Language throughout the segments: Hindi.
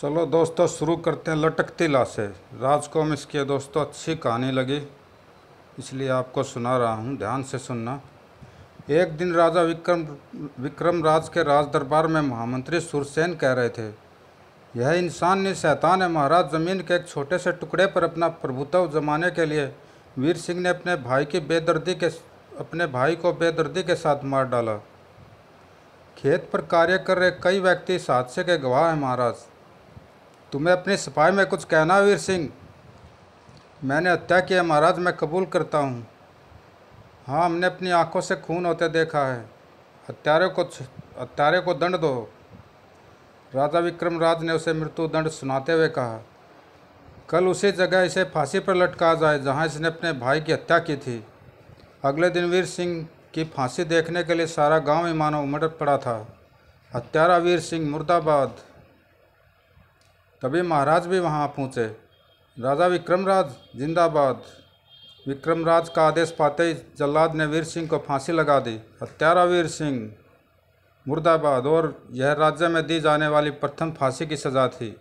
चलो दोस्तों शुरू करते हैं लटकती लाशें राजकॉमिक्स की दोस्तों अच्छी कहानी लगी इसलिए आपको सुना रहा हूँ ध्यान से सुनना एक दिन राजा विक्रम विक्रम राज के राज दरबार में महामंत्री सुरसेन कह रहे थे यह इंसान ने शैतान है महाराज ज़मीन के एक छोटे से टुकड़े पर अपना प्रभुत्व जमाने के लिए वीर सिंह ने अपने भाई की बेदर्दी के अपने भाई को बेदर्दी के साथ मार डाला खेत पर कार्य कर रहे कई व्यक्ति इस हादसे के गवाह हैं महाराज तुम्हें अपने सिपाही में कुछ कहना वीर सिंह मैंने हत्या किया महाराज मैं कबूल करता हूँ हाँ हमने अपनी आंखों से खून होते देखा है हत्यारे को हत्यारे को दंड दो राजा विक्रम राज ने उसे मृत्यु दंड सुनाते हुए कहा कल उसी जगह इसे फांसी पर लटका जाए जहाँ इसने अपने भाई की हत्या की थी अगले दिन वीर सिंह की फांसी देखने के लिए सारा गांव ही उमड़ पड़ा था हत्यारा वीर सिंह मुर्दाबाद तभी महाराज भी वहाँ पहुँचे राजा विक्रमराज जिंदाबाद विक्रमराज का आदेश पाते ही जल्लाद ने वीर सिंह को फांसी लगा दी हत्यारा वीर सिंह मुर्दाबाद और यह राज्य में दी जाने वाली प्रथम फांसी की सज़ा थी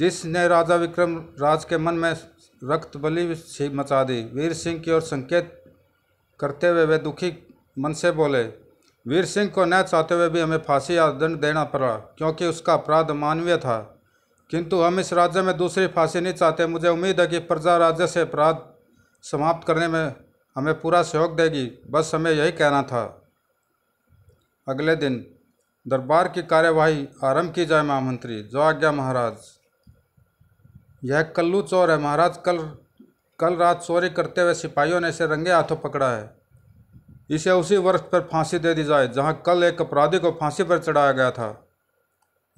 जिसने राजा विक्रम राज के मन में रक्तबली मचा दी वीर सिंह की ओर संकेत करते हुए वे दुखी मन से बोले वीर सिंह को न चाहते हुए भी हमें फांसी या दंड देना पड़ा क्योंकि उसका अपराध मानवीय था किंतु हम इस राज्य में दूसरी फांसी नहीं चाहते मुझे उम्मीद है कि प्रजा राज्य से अपराध समाप्त करने में हमें पूरा सहयोग देगी बस हमें यही कहना था अगले दिन दरबार की कार्यवाही आरंभ की जाए महामंत्री जो आज्ञा महाराज यह कल्लू चोर है महाराज कल कल रात चोरी करते हुए सिपाहियों ने इसे रंगे हाथों पकड़ा है इसे उसी वर्ष पर फांसी दे दी जाए जहां कल एक अपराधी को फांसी पर चढ़ाया गया था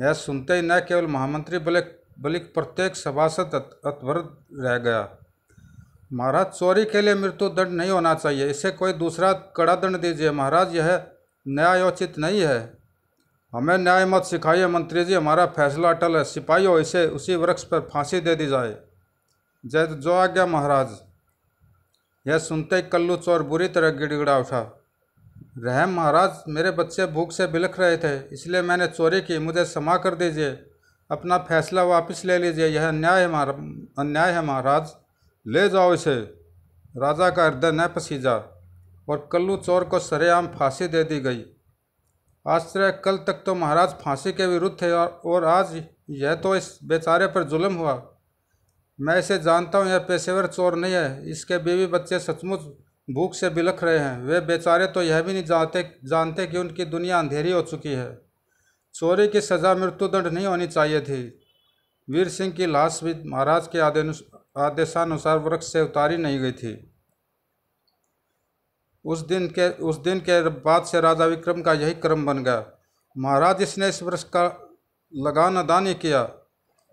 यह सुनते ही न केवल महामंत्री बल्कि बल्कि प्रत्येक सभासद अतवरत रह गया महाराज चोरी के लिए मृत्यु दंड नहीं होना चाहिए इसे कोई दूसरा कड़ा दंड दीजिए महाराज यह न्यायोचित नहीं है हमें न्याय मत सिखाइए मंत्री जी हमारा फैसला अटल है सिपाहियों इसे उसी वृक्ष पर फांसी दे दी जाए जय जो आज्ञा महाराज यह सुनते ही कल्लू चोर बुरी तरह गिड़गिड़ा उठा रहम महाराज मेरे बच्चे भूख से बिलख रहे थे इसलिए मैंने चोरी की मुझे क्षमा कर दीजिए अपना फैसला वापस ले लीजिए यह अन्याय है अन्याय है महाराज ले जाओ इसे राजा का हृदय न पसीजा और कल्लू चोर को सरेआम फांसी दे दी गई आश्चर्य कल तक तो महाराज फांसी के विरुद्ध थे और आज यह तो इस बेचारे पर जुल्म हुआ मैं इसे जानता हूँ यह पेशेवर चोर नहीं है इसके बीवी बच्चे सचमुच भूख से बिलख रहे हैं वे बेचारे तो यह भी नहीं जानते जानते कि उनकी दुनिया अंधेरी हो चुकी है चोरी की सज़ा मृत्युदंड नहीं होनी चाहिए थी वीर सिंह की लाश भी महाराज के आदेशानुसार वृक्ष से उतारी नहीं गई थी उस दिन के उस दिन के बाद से राजा विक्रम का यही क्रम बन गया महाराज इसने इस वृक्ष का लगान अदा नहीं किया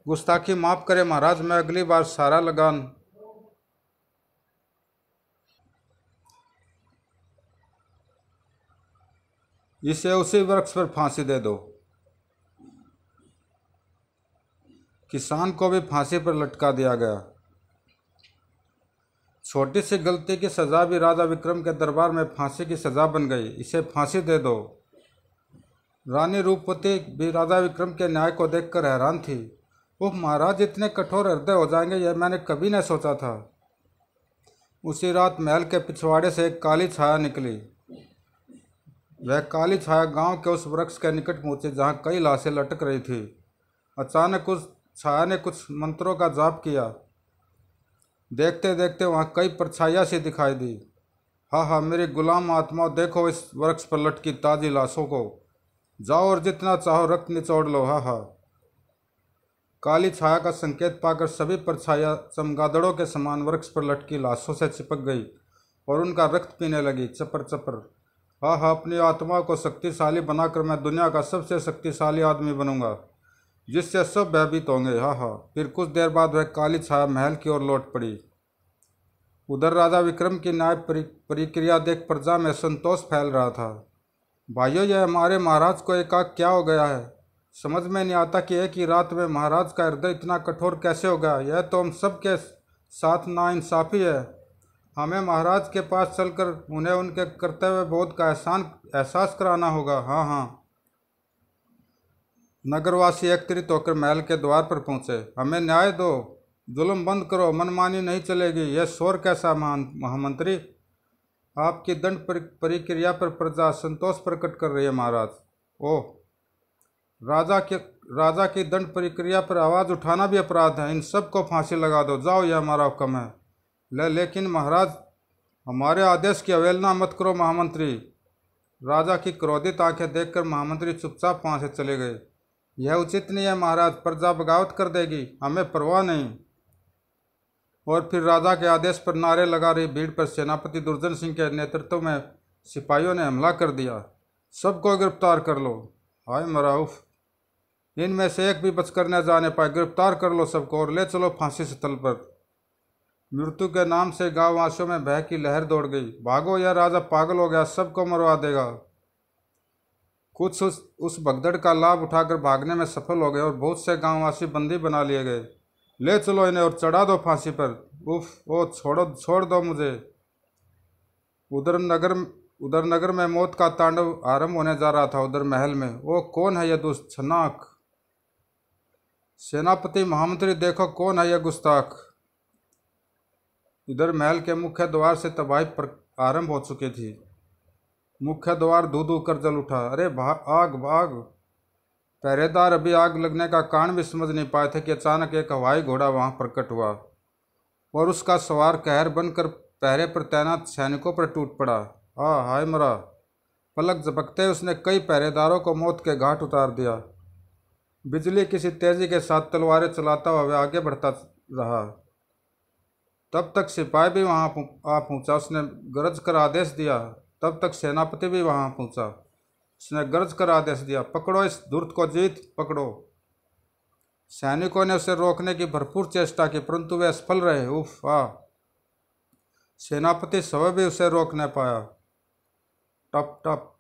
गुस्ताखी माफ़ करे महाराज मैं अगली बार सारा लगान इसे उसी वृक्ष पर फांसी दे दो किसान को भी फांसी पर लटका दिया गया छोटी सी गलती की सज़ा भी राजा विक्रम के दरबार में फांसी की सज़ा बन गई इसे फांसी दे दो रानी रूपवती भी राजा विक्रम के न्याय को देखकर हैरान थी ओह महाराज इतने कठोर हृदय हो जाएंगे यह मैंने कभी न सोचा था उसी रात महल के पिछवाड़े से एक काली छाया निकली वह काली छाया गांव के उस वृक्ष के निकट पहुंचे जहां कई लाशें लटक रही थी अचानक उस छाया ने कुछ मंत्रों का जाप किया देखते देखते वहां कई परछाइया सी दिखाई दी हाँ हाँ मेरे गुलाम आत्मा देखो इस वृक्ष पर लटकी ताज़ी लाशों को जाओ और जितना चाहो रक्त निचोड़ लो हाँ हाँ काली छाया का संकेत पाकर सभी पर छाया चमगादड़ों के समान वृक्ष पर लटकी लाशों से चिपक गई और उनका रक्त पीने लगी चपर चपर हा हा अपनी आत्मा को शक्तिशाली बनाकर मैं दुनिया का सबसे शक्तिशाली आदमी बनूंगा जिससे सब भयभीत होंगे हा हा फिर कुछ देर बाद वह काली छाया महल की ओर लौट पड़ी उधर राजा विक्रम की न्याय प्रक्रिया देख प्रजा में संतोष फैल रहा था भाइयों यह हमारे महाराज को एकाक क्या हो गया है समझ में नहीं आता कि एक ही रात में महाराज का हृदय इतना कठोर कैसे होगा यह तो हम सब के साथ नाइंसाफ़ी है हमें महाराज के पास चलकर उन्हें उनके कर्तव्य बोध का एहसान एहसास कराना होगा हाँ हाँ नगरवासी एकत्रित होकर महल के द्वार पर पहुंचे हमें न्याय दो जुल्म बंद करो मनमानी नहीं चलेगी यह शोर कैसा महान महामंत्री आपकी दंड परिक्रिया पर प्रजा संतोष प्रकट कर रही है महाराज ओह राजा के राजा की दंड प्रक्रिया पर आवाज़ उठाना भी अपराध है इन सब को फांसी लगा दो जाओ यह हमारा हुक्म है ले, लेकिन महाराज हमारे आदेश की अवहेलना मत करो महामंत्री राजा की क्रोधित आंखें देखकर महामंत्री चुपचाप वहाँ से चले गए यह उचित नहीं है महाराज प्रजा बगावत कर देगी हमें परवाह नहीं और फिर राजा के आदेश पर नारे लगा रही भीड़ पर सेनापति दुर्जन सिंह के नेतृत्व में सिपाहियों ने हमला कर दिया सबको गिरफ्तार कर लो हाय मराउफ़ इनमें से एक भी बचकर न जाने पाए गिरफ्तार कर लो सबको और ले चलो फांसी स्थल पर मृत्यु के नाम से गाँववासियों में भय की लहर दौड़ गई भागो यह राजा पागल हो गया सबको मरवा देगा कुछ उस, उस भगदड़ का लाभ उठाकर भागने में सफल हो गए और बहुत से गांववासी बंदी बना लिए गए ले चलो इन्हें और चढ़ा दो फांसी पर उफ ओ छोड़ो छोड़ दो मुझे उधर नगर उधर नगर में मौत का तांडव आरंभ होने जा रहा था उधर महल में वो कौन है यह दुष्छनाक छनाक सेनापति महामंत्री देखो कौन है यह गुस्ताख इधर महल के मुख्य द्वार से तबाही पर आरंभ हो चुकी थी मुख्य द्वार धू धू कर जल उठा अरे भाग आग भाग पहरेदार अभी आग लगने का कारण भी समझ नहीं पाए थे कि अचानक एक हवाई घोड़ा वहां प्रकट हुआ और उसका सवार कहर बनकर पहरे पर तैनात सैनिकों पर टूट पड़ा आ हाय मरा पलक झपकते उसने कई पहरेदारों को मौत के घाट उतार दिया बिजली किसी तेज़ी के साथ तलवारें चलाता हुआ आगे बढ़ता रहा तब तक सिपाही भी वहाँ आ पहुँचा उसने गरज कर आदेश दिया तब तक सेनापति भी वहाँ पहुँचा उसने गरज कर आदेश दिया पकड़ो इस दुर्द को जीत पकड़ो सैनिकों ने उसे रोकने की भरपूर चेष्टा की परंतु वे असफल रहे उफ आ सेनापति सवय भी उसे रोक नहीं पाया टप टप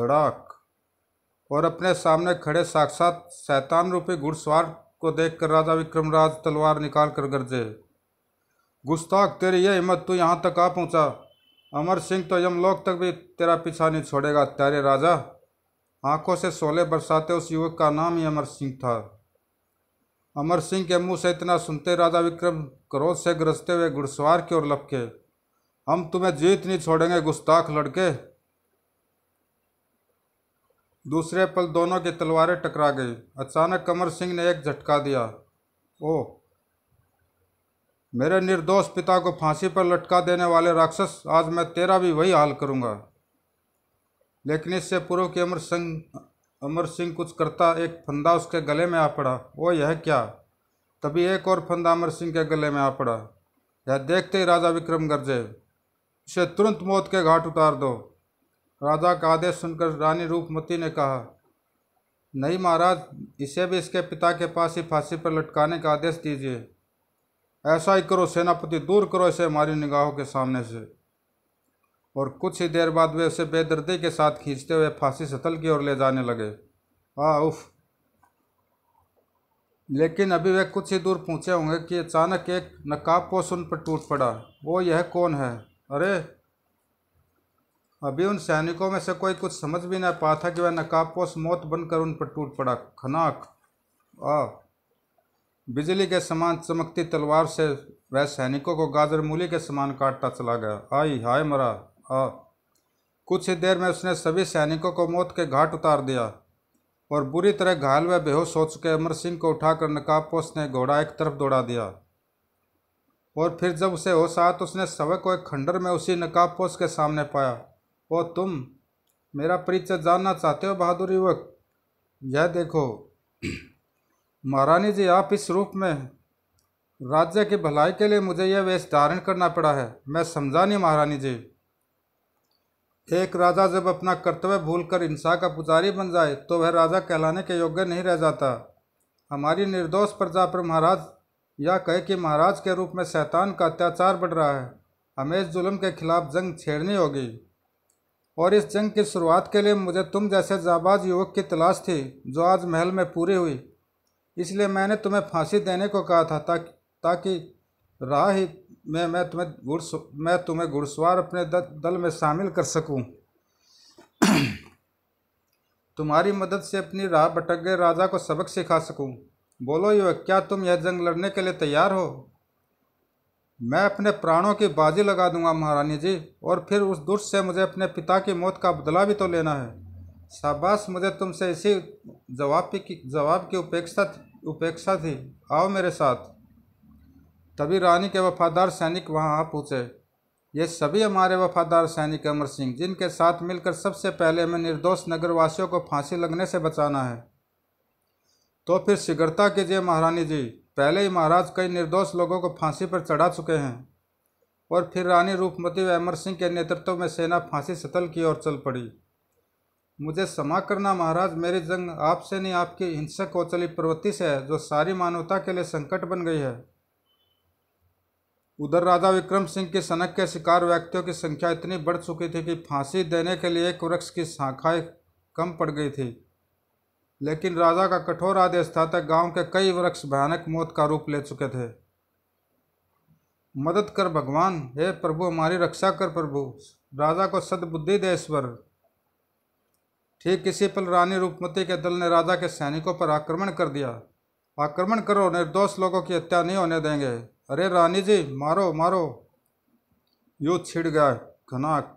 धड़ाक और अपने सामने खड़े साक्षात शैतान रूपी घुड़सवार को देखकर राजा विक्रमराज तलवार निकाल कर गरजे गुस्ताख तेरी यह हिम्मत तू यहाँ तक आ पहुँचा अमर सिंह तो यमलोक तक भी तेरा पीछा नहीं छोड़ेगा तेरे राजा आंखों से सोले बरसाते उस युवक का नाम ही अमर सिंह था अमर सिंह के मुंह से इतना सुनते राजा विक्रम क्रोध से ग्रसते हुए घुड़सवार की ओर लपके हम तुम्हें जीत नहीं छोड़ेंगे गुस्ताख लड़के दूसरे पल दोनों की तलवारें टकरा गई अचानक कमर सिंह ने एक झटका दिया ओ मेरे निर्दोष पिता को फांसी पर लटका देने वाले राक्षस आज मैं तेरा भी वही हाल करूंगा लेकिन इससे पूर्व कि अमर सिंह अमर सिंह कुछ करता एक फंदा उसके गले में आ पड़ा ओ यह क्या तभी एक और फंदा अमर सिंह के गले में आ पड़ा यह देखते ही राजा विक्रम गर्जे उसे तुरंत मौत के घाट उतार दो राजा का आदेश सुनकर रानी रूपमती ने कहा नहीं महाराज इसे भी इसके पिता के पास ही फांसी पर लटकाने का आदेश दीजिए ऐसा ही करो सेनापति दूर करो इसे हमारी निगाहों के सामने से और कुछ ही देर बाद वे उसे बेदर्दी के साथ खींचते हुए फांसी सतल की ओर ले जाने लगे आ उफ लेकिन अभी वे कुछ ही दूर पहुंचे होंगे कि अचानक एक नकाबपोश उन पर टूट पड़ा वो यह कौन है अरे अभी उन सैनिकों में से कोई कुछ समझ भी ना पा था कि वह नकाबपोश मौत बनकर उन पर टूट पड़ा खनाक आ बिजली के समान चमकती तलवार से वह सैनिकों को गाजर मूली के समान काटता चला गया आई हाय मरा आ कुछ ही देर में उसने सभी सैनिकों को मौत के घाट उतार दिया और बुरी तरह घायल व बेहोश हो चुके अमर सिंह को उठाकर नकाबपोश ने घोड़ा एक तरफ दौड़ा दिया और फिर जब उसे होश आया तो उसने सवे को एक खंडर में उसी नकाबपोश के सामने पाया ओ तुम मेरा परिचय जानना चाहते हो बहादुर युवक यह देखो महारानी जी आप इस रूप में राज्य की भलाई के लिए मुझे यह वेश धारण करना पड़ा है मैं समझा नहीं महारानी जी एक राजा जब अपना कर्तव्य भूलकर इंसान का पुजारी बन जाए तो वह राजा कहलाने के योग्य नहीं रह जाता हमारी निर्दोष प्रजा पर महाराज यह कहे कि महाराज के रूप में शैतान का अत्याचार बढ़ रहा है हमें इस जुल्म के खिलाफ जंग छेड़नी होगी और इस जंग की शुरुआत के लिए मुझे तुम जैसे जाबाज युवक की तलाश थी जो आज महल में पूरी हुई इसलिए मैंने तुम्हें फांसी देने को कहा था ताकि ताकि राह ही में मैं तुम्हें घुड़स मैं तुम्हें घुड़सवार अपने दल में शामिल कर सकूं तुम्हारी मदद से अपनी राह भटक गए राजा को सबक सिखा सकूं बोलो युवक क्या तुम यह जंग लड़ने के लिए तैयार हो मैं अपने प्राणों की बाजी लगा दूंगा महारानी जी और फिर उस दुष्ट से मुझे अपने पिता की मौत का बदला भी तो लेना है शाबाश मुझे तुमसे इसी जवाब की जवाब की उपेक्षा उपेक्षा थी आओ मेरे साथ तभी रानी के वफादार सैनिक वहाँ आ पूछे ये सभी हमारे वफादार सैनिक अमर सिंह जिनके साथ मिलकर सबसे पहले हमें निर्दोष नगरवासियों को फांसी लगने से बचाना है तो फिर शीघ्रता कीजिए महारानी जी पहले ही महाराज कई निर्दोष लोगों को फांसी पर चढ़ा चुके हैं और फिर रानी रूपमती व अमर सिंह के नेतृत्व में सेना फांसी सतल की ओर चल पड़ी मुझे क्षमा करना महाराज मेरी जंग आपसे नहीं आपकी हिंसक चली प्रवृत्ति से है जो सारी मानवता के लिए संकट बन गई है उधर राजा विक्रम सिंह की सनक के शिकार व्यक्तियों की संख्या इतनी बढ़ चुकी थी कि फांसी देने के लिए एक वृक्ष की शाखाएं कम पड़ गई थी लेकिन राजा का कठोर आदेश था तक गांव के कई वृक्ष भयानक मौत का रूप ले चुके थे मदद कर भगवान हे प्रभु हमारी रक्षा कर प्रभु राजा को सदबुद्धि दे ईश्वर ठीक किसी पल रानी रूपमती के दल ने राजा के सैनिकों पर आक्रमण कर दिया आक्रमण करो निर्दोष लोगों की हत्या नहीं होने देंगे अरे रानी जी मारो मारो यू छिड़ गया घनाक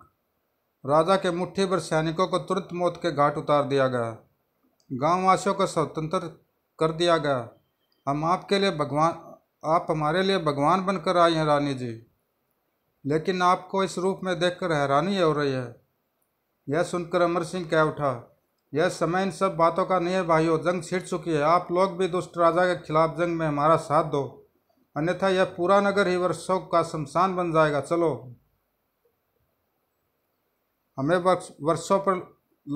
राजा के मुट्ठी पर सैनिकों को तुरंत मौत के घाट उतार दिया गया गांववासियों को स्वतंत्र कर दिया गया हम आपके लिए भगवान आप हमारे लिए भगवान बनकर आए हैं रानी जी लेकिन आपको इस रूप में देखकर हैरानी हो रही है यह सुनकर अमर सिंह कह उठा यह समय इन सब बातों का नहीं है भाइयों जंग छिड़ चुकी है आप लोग भी दुष्ट राजा के खिलाफ जंग में हमारा साथ दो अन्यथा यह पूरा नगर ही वर्षों का शमशान बन जाएगा चलो हमें वर्षों पर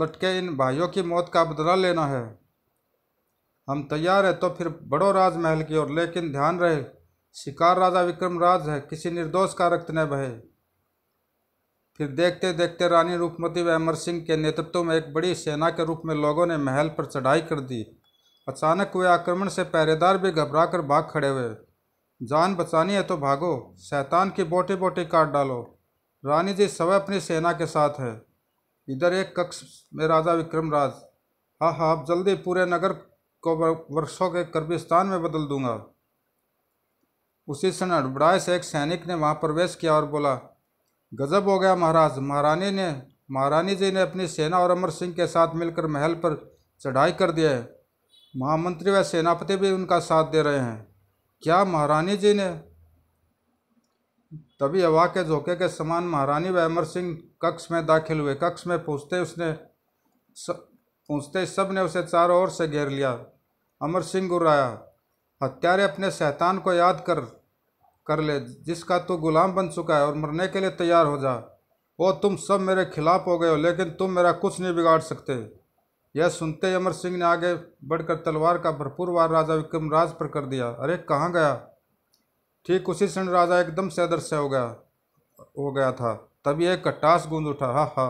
लटके इन भाइयों की मौत का बदला लेना है हम तैयार हैं तो फिर बड़ो राजमहल की ओर लेकिन ध्यान रहे शिकार राजा विक्रम राज है किसी निर्दोष का रक्त न बहे फिर देखते देखते रानी रूपमती व अमर सिंह के नेतृत्व में एक बड़ी सेना के रूप में लोगों ने महल पर चढ़ाई कर दी अचानक हुए आक्रमण से पहरेदार भी घबरा कर भाग खड़े हुए जान बचानी है तो भागो शैतान की बोटी बोटी काट डालो रानी जी सब अपनी सेना के साथ है इधर एक कक्ष में राजा विक्रमराज हाँ हाँ अब जल्दी पूरे नगर को वर्षों के कर्बिस्तान में बदल दूंगा उसी क्षण अड़बड़ाए से एक सैनिक ने वहाँ प्रवेश किया और बोला गजब हो गया महाराज महारानी ने महारानी जी ने अपनी सेना और अमर सिंह के साथ मिलकर महल पर चढ़ाई कर दिया है महामंत्री व सेनापति भी उनका साथ दे रहे हैं क्या महारानी जी ने तभी हवा के झोंके के समान महारानी व अमर सिंह कक्ष में दाखिल हुए कक्ष में पहुँचते उसने पहुँचते सब ने उसे चारों ओर से घेर लिया अमर सिंह गुर्राया हत्यारे अपने शैतान को याद कर कर ले जिसका तू गुलाम बन चुका है और मरने के लिए तैयार हो जा ओ तुम सब मेरे खिलाफ हो गए हो लेकिन तुम मेरा कुछ नहीं बिगाड़ सकते यह सुनते ही अमर सिंह ने आगे बढ़कर तलवार का भरपूर वार राजा विक्रमराज पर कर दिया अरे कहाँ गया ठीक उसी क्षण राजा एकदम से अदृश्य हो गया हो गया था तभी एक कट्टास गूंज उठा हा हा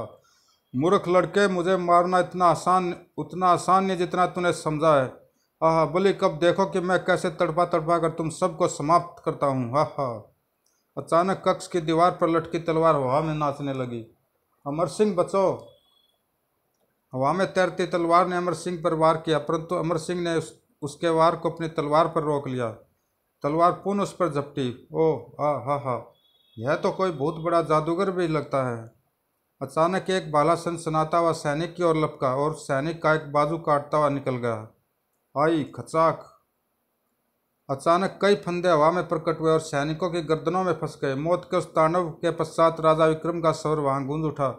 मूर्ख लड़के मुझे मारना इतना आसान उतना आसान नहीं जितना तूने समझा है आह बोली कब देखो कि मैं कैसे तड़पा तड़पा कर तुम सबको समाप्त करता हूँ हा हा अचानक कक्ष की दीवार पर लटकी तलवार हवा में नाचने लगी अमर सिंह बचो हवा में तैरती तलवार ने अमर सिंह पर वार किया परंतु अमर सिंह ने उस, उसके वार को अपनी तलवार पर रोक लिया तलवार पुनः उस पर झपटी ओ आ हा हा यह तो कोई बहुत बड़ा जादूगर भी लगता है अचानक एक भाला सनसनाता हुआ सैनिक की ओर लपका और सैनिक का एक बाजू काटता हुआ निकल गया आई खचाक अचानक कई फंदे हवा में प्रकट हुए और सैनिकों की गर्दनों में फंस गए मौत के उस तांडव के पश्चात राजा विक्रम का स्वर वहां गूंज उठा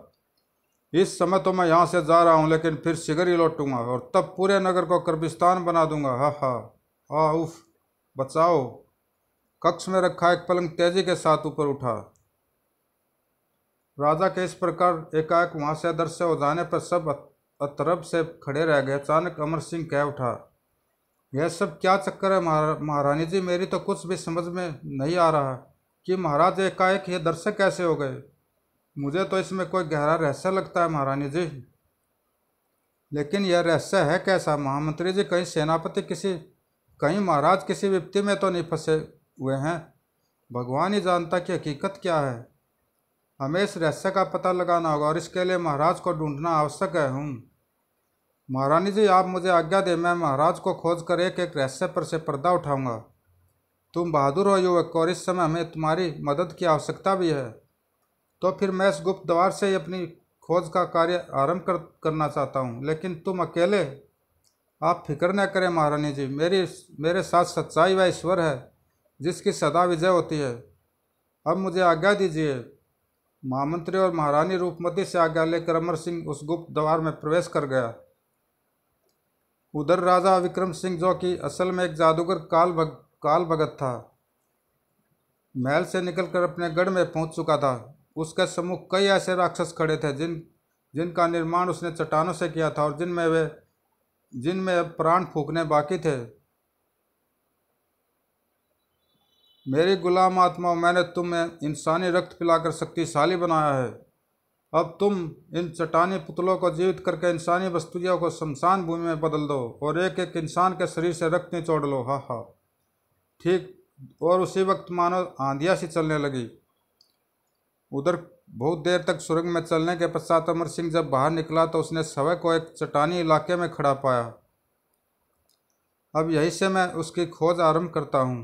इस समय तो मैं यहाँ से जा रहा हूँ लेकिन फिर शिगर ही लौटूंगा और तब पूरे नगर को कर्बिस्तान बना दूंगा हा हा आ उफ़ बचाओ कक्ष में रखा एक पलंग तेजी के साथ ऊपर उठा राजा के इस प्रकार एकाएक वहाँ से अदृश्य हो जाने पर सब अतरब से खड़े रह गए अचानक अमर सिंह कह उठा यह सब क्या चक्कर है महारानी जी मेरी तो कुछ भी समझ में नहीं आ रहा कि महाराज एकाएक ये दृश्य कैसे हो गए मुझे तो इसमें कोई गहरा रहस्य लगता है महारानी जी लेकिन यह रहस्य है कैसा महामंत्री जी कहीं सेनापति किसी कहीं महाराज किसी विपत्ति में तो नहीं फंसे हुए हैं भगवान ही जानता कि हकीकत क्या है हमें इस रहस्य का पता लगाना होगा और इसके लिए महाराज को ढूंढना आवश्यक है हूँ महारानी जी आप मुझे आज्ञा दें मैं महाराज को खोज कर एक एक रहस्य पर से पर्दा उठाऊंगा तुम बहादुर हो युवक और इस समय हमें तुम्हारी मदद की आवश्यकता भी है तो फिर मैं इस गुप्त द्वार से ही अपनी खोज का कार्य आरंभ कर करना चाहता हूँ लेकिन तुम अकेले आप फिक्र न करें महारानी जी मेरी मेरे साथ सच्चाई व ईश्वर है जिसकी सदा विजय होती है अब मुझे आज्ञा दीजिए महामंत्री और महारानी रूपमती से आज्ञा लेकर अमर सिंह उस गुप्त द्वार में प्रवेश कर गया उधर राजा विक्रम सिंह जो कि असल में एक जादूगर काल भग काल भगत था महल से निकलकर अपने गढ़ में पहुंच चुका था उसके सम्मुख कई ऐसे राक्षस खड़े थे जिन जिनका निर्माण उसने चट्टानों से किया था और जिनमें वे जिनमें अब प्राण फूकने बाकी थे मेरी गुलाम आत्मा मैंने तुम्हें इंसानी रक्त पिलाकर शक्तिशाली बनाया है अब तुम इन चट्टानी पुतलों को जीवित करके इंसानी वस्तुओं को शमशान भूमि में बदल दो और एक एक इंसान के शरीर से रक्त निचोड़ लो हा हा ठीक और उसी वक्त मानो आंधिया सी चलने लगी उधर बहुत देर तक सुरंग में चलने के पश्चात अमर सिंह जब बाहर निकला तो उसने सवे को एक चट्टानी इलाके में खड़ा पाया अब यहीं से मैं उसकी खोज आरंभ करता हूँ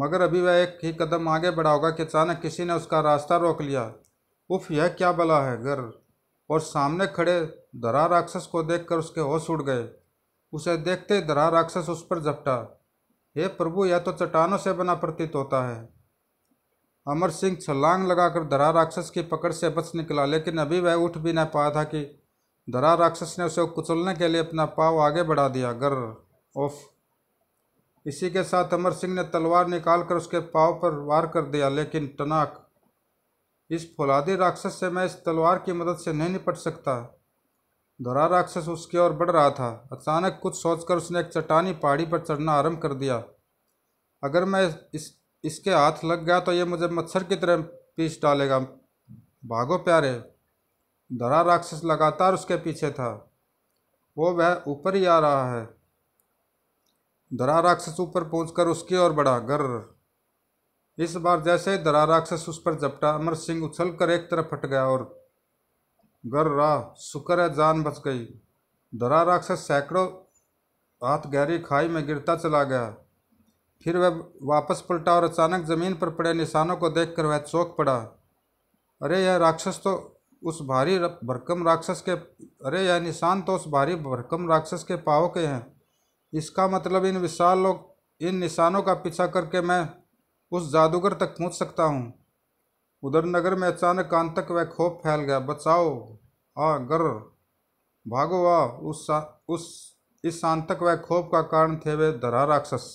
मगर अभी वह एक ही कदम आगे बढ़ा होगा कि अचानक किसी ने उसका रास्ता रोक लिया उफ यह क्या बला है गर और सामने खड़े धरा राक्षस को देखकर उसके होश उड़ गए उसे देखते ही धरा राक्षस उस पर झपटा हे प्रभु यह तो चट्टानों से बना प्रतीत होता है अमर सिंह छलांग लगाकर धरा राक्षस की पकड़ से बच निकला लेकिन अभी वह उठ भी न पाया था कि धरा राक्षस ने उसे कुचलने के लिए अपना पाव आगे बढ़ा दिया गर ओफ इसी के साथ अमर सिंह ने तलवार निकाल कर उसके पाव पर वार कर दिया लेकिन टनाक इस फौलादी राक्षस से मैं इस तलवार की मदद से नहीं निपट सकता धरा राक्षस उसकी ओर बढ़ रहा था अचानक कुछ सोचकर उसने एक चट्टानी पहाड़ी पर चढ़ना आरंभ कर दिया अगर मैं इस इसके हाथ लग गया तो ये मुझे मच्छर की तरह पीस डालेगा भागो प्यारे धरा राक्षस लगातार उसके पीछे था वो वह ऊपर ही आ रहा है धरा राक्षस ऊपर कर उसकी ओर बढ़ा गर इस बार जैसे ही धरा राक्षस उस पर झपटा अमर सिंह उछल कर एक तरफ फट गया और गर रहा शुक्र है जान बच गई धरा राक्षस सैकड़ों हाथ गहरी खाई में गिरता चला गया फिर वह वापस पलटा और अचानक जमीन पर पड़े निशानों को देखकर वह चौक पड़ा अरे यह राक्षस तो उस भारी भरकम राक्षस के अरे यह निशान तो उस भारी भरकम राक्षस के पाव के हैं इसका मतलब इन विशाल लोग इन निशानों का पीछा करके मैं उस जादूगर तक पहुंच सकता हूं। उधर नगर में अचानक कान तक वह खोप फैल गया बचाओ आ हाँ, गर भागो आ हाँ। उस उस इस आंतक वह खोप का कारण थे वे धरा राक्षस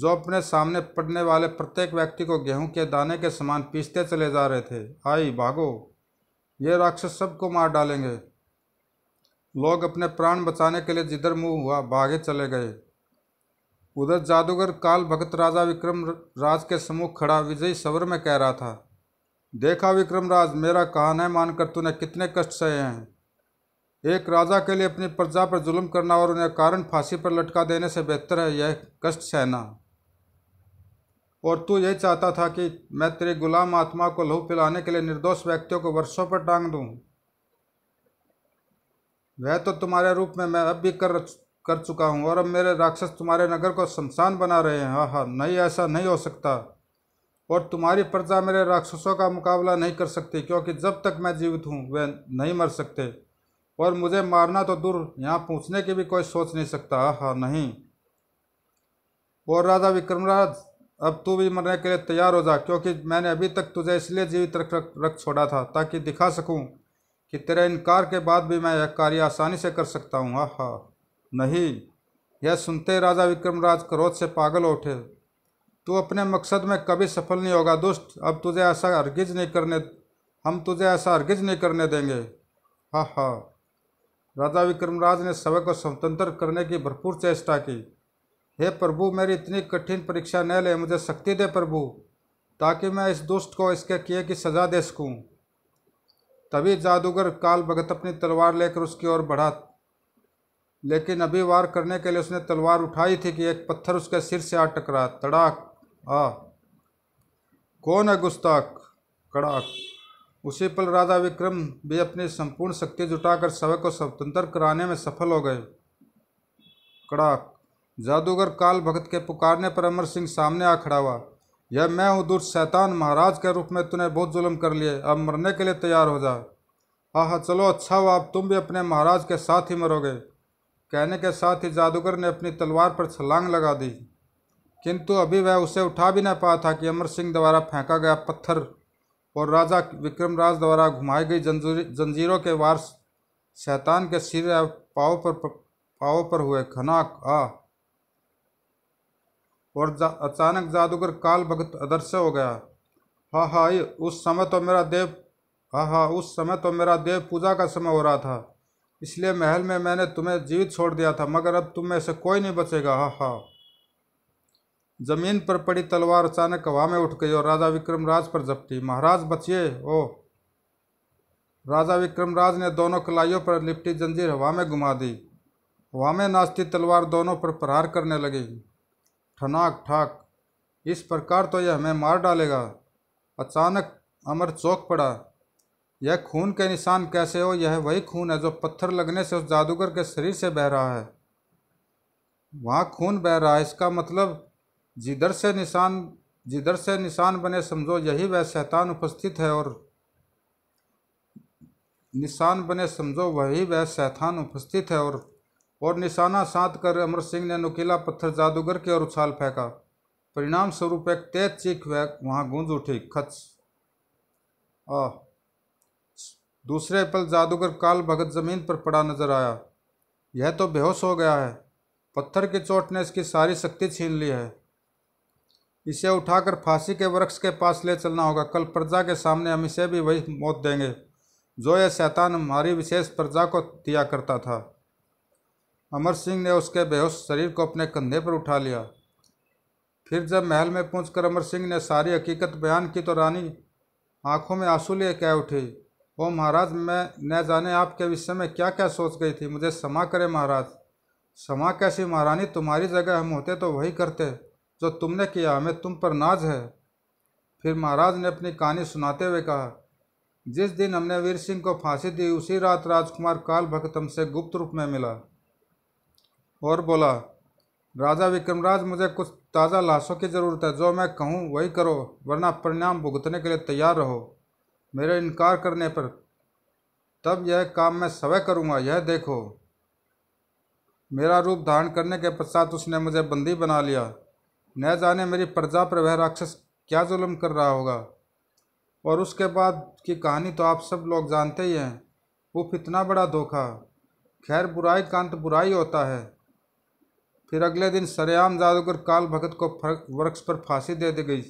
जो अपने सामने पड़ने वाले प्रत्येक व्यक्ति को गेहूं के दाने के समान पीसते चले जा रहे थे आई भागो ये राक्षस सबको मार डालेंगे लोग अपने प्राण बचाने के लिए जिधर मुंह हुआ भागे चले गए उधर जादूगर काल भगत राजा विक्रम राज के समूह खड़ा विजयी सवर में कह रहा था देखा विक्रम राज मेरा कहा न मानकर तूने कितने कष्ट सहे हैं एक राजा के लिए अपनी प्रजा पर जुल्म करना और उन्हें कारण फांसी पर लटका देने से बेहतर है यह कष्ट सहना और तू यही चाहता था कि मैं तेरे गुलाम आत्मा को लहू पिलाने के लिए निर्दोष व्यक्तियों को वर्षों पर टांग दूँ वह तो तुम्हारे रूप में मैं अब भी कर कर चुका हूँ और अब मेरे राक्षस तुम्हारे नगर को शमशान बना रहे हैं हाँ हाँ नहीं ऐसा नहीं हो सकता और तुम्हारी प्रजा मेरे राक्षसों का मुकाबला नहीं कर सकती क्योंकि जब तक मैं जीवित हूँ वे नहीं मर सकते और मुझे मारना तो दूर यहाँ पूछने की भी कोई सोच नहीं सकता हाँ नहीं और राजा विक्रमराज अब तू भी मरने के लिए तैयार हो जा क्योंकि मैंने अभी तक तुझे इसलिए जीवित रख रख रख छोड़ा था ताकि दिखा सकूं कि तेरे इनकार के बाद भी मैं यह कार्य आसानी से कर सकता हूं हा हा नहीं यह सुनते राजा विक्रमराज क्रोध से पागल उठे तू अपने मकसद में कभी सफल नहीं होगा दुष्ट अब तुझे ऐसा अर्गिज नहीं करने हम तुझे ऐसा अर्गिज नहीं करने देंगे हा हा राजा विक्रमराज ने सभा को स्वतंत्र करने की भरपूर चेष्टा की हे प्रभु मेरी इतनी कठिन परीक्षा न ले मुझे शक्ति दे प्रभु ताकि मैं इस दुष्ट को इसके किए की सज़ा दे सकूं। तभी जादूगर काल भगत अपनी तलवार लेकर उसकी ओर बढ़ा लेकिन अभी वार करने के लिए उसने तलवार उठाई थी कि एक पत्थर उसके सिर से आ टकरा तड़ाक आ कौन है गुस्ताख कड़ाक उसी पल राजा विक्रम भी अपनी संपूर्ण शक्ति जुटाकर सवे को स्वतंत्र कराने में सफल हो गए कड़ाक जादूगर काल भगत के पुकारने पर अमर सिंह सामने आ खड़ा हुआ यह मैं हूँ शैतान महाराज के रूप में तूने बहुत जुल्म कर लिए अब मरने के लिए तैयार हो जा आह चलो अच्छा हुआ अब तुम भी अपने महाराज के साथ ही मरोगे कहने के साथ ही जादूगर ने अपनी तलवार पर छलांग लगा दी किंतु अभी वह उसे उठा भी नहीं पाया था कि अमर सिंह द्वारा फेंका गया पत्थर और राजा विक्रमराज द्वारा घुमाई गई जंजीरों के वार शैतान के सिर पाव पर पाव पर हुए खनाक आ और जा, अचानक जादूगर काल भगत अदृश्य हो गया हा हा उस समय तो मेरा देव हा हा उस समय तो मेरा देव पूजा का समय हो रहा था इसलिए महल में मैंने तुम्हें जीवित छोड़ दिया था मगर अब तुम में से कोई नहीं बचेगा हा हा जमीन पर पड़ी तलवार अचानक हवा में उठ गई और राजा विक्रमराज पर जपती महाराज बचिए ओ राजा विक्रमराज ने दोनों कलाइयों पर लिपटी जंजीर हवा में घुमा दी हवा में नाचती तलवार दोनों पर प्रहार करने लगी ठनाक ठाक इस प्रकार तो यह हमें मार डालेगा अचानक अमर चौक पड़ा यह खून के निशान कैसे हो यह वही खून है जो पत्थर लगने से उस जादूगर के शरीर से बह रहा है वहाँ खून बह रहा है इसका मतलब जिधर से निशान जिधर से निशान बने समझो यही वह शैतान उपस्थित है और निशान बने समझो वही वह शैतान उपस्थित है और और निशाना साध कर अमर सिंह ने नुकीला पत्थर जादूगर की ओर उछाल फेंका परिणाम स्वरूप एक तेज चीख वह वहाँ गूंज उठी खच आ दूसरे पल जादूगर काल भगत जमीन पर पड़ा नजर आया यह तो बेहोश हो गया है पत्थर की चोट ने इसकी सारी शक्ति छीन ली है इसे उठाकर फांसी के वृक्ष के पास ले चलना होगा कल प्रजा के सामने हम इसे भी वही मौत देंगे जो यह शैतान हमारी विशेष प्रजा को दिया करता था अमर सिंह ने उसके बेहोश शरीर को अपने कंधे पर उठा लिया फिर जब महल में पहुंचकर अमर सिंह ने सारी हकीकत बयान की तो रानी आंखों में आंसू लिए कह उठी ओ महाराज मैं न जाने आपके विषय में क्या क्या सोच गई थी मुझे क्षमा करे महाराज क्षमा कैसी महारानी तुम्हारी जगह हम होते तो वही करते जो तुमने किया हमें तुम पर नाज है फिर महाराज ने अपनी कहानी सुनाते हुए कहा जिस दिन हमने वीर सिंह को फांसी दी उसी रात राजकुमार काल भगतम हमसे गुप्त रूप में मिला और बोला राजा विक्रमराज मुझे कुछ ताज़ा लाशों की ज़रूरत है जो मैं कहूँ वही करो वरना परिणाम भुगतने के लिए तैयार रहो मेरे इनकार करने पर तब यह काम मैं सवय करूँगा यह देखो मेरा रूप धारण करने के पश्चात उसने मुझे बंदी बना लिया न जाने मेरी प्रजा पर वह राक्षस क्या जुल्म कर रहा होगा और उसके बाद की कहानी तो आप सब लोग जानते ही हैं वो इतना बड़ा धोखा खैर बुराई का अंत बुराई होता है फिर अगले दिन सरेआम जादूगर काल भगत को वृक्ष पर फांसी दे दी गई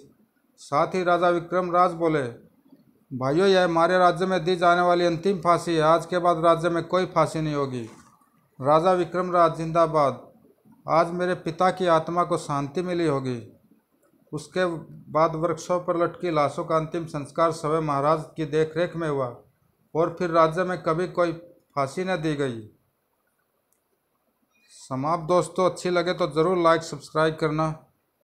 साथ ही राजा विक्रम राज बोले भाइयों यह हमारे राज्य में दी जाने वाली अंतिम फांसी है आज के बाद राज्य में कोई फांसी नहीं होगी राजा विक्रम राज जिंदाबाद आज मेरे पिता की आत्मा को शांति मिली होगी उसके बाद वृक्षों पर लटकी लाशों का अंतिम संस्कार सवे महाराज की देखरेख में हुआ और फिर राज्य में कभी कोई फांसी न दी गई समाप्त दोस्तों अच्छी लगे तो ज़रूर लाइक सब्सक्राइब करना